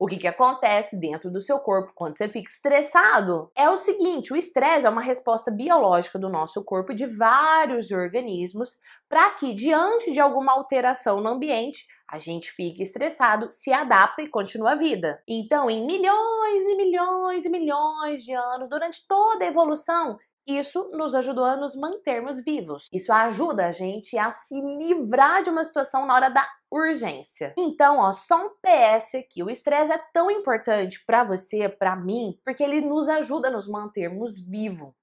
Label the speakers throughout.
Speaker 1: O que, que acontece dentro do seu corpo quando você fica estressado é o seguinte: o estresse é uma resposta biológica do nosso corpo de vários organismos para que, diante de alguma alteração no ambiente, a gente fica estressado, se adapta e continua a vida. Então, em milhões e milhões e milhões de anos, durante toda a evolução, isso nos ajudou a nos mantermos vivos. Isso ajuda a gente a se livrar de uma situação na hora da urgência. Então, ó, só um PS aqui. O estresse é tão importante para você, para mim, porque ele nos ajuda a nos mantermos vivos.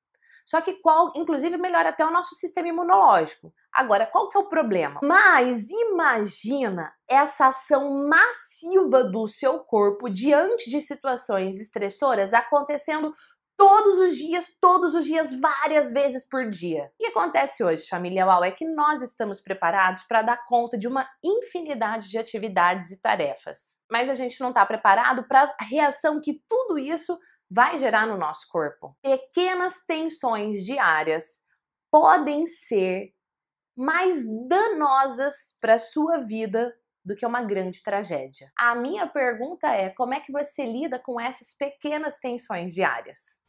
Speaker 1: Só que qual, inclusive, melhora até o nosso sistema imunológico. Agora, qual que é o problema? Mas imagina essa ação massiva do seu corpo diante de situações estressoras acontecendo todos os dias, todos os dias, várias vezes por dia. O que acontece hoje, família UAU, é que nós estamos preparados para dar conta de uma infinidade de atividades e tarefas, mas a gente não está preparado para a reação que tudo isso vai gerar no nosso corpo. Pequenas tensões diárias podem ser mais danosas para a sua vida do que uma grande tragédia. A minha pergunta é: como é que você lida com essas pequenas tensões diárias?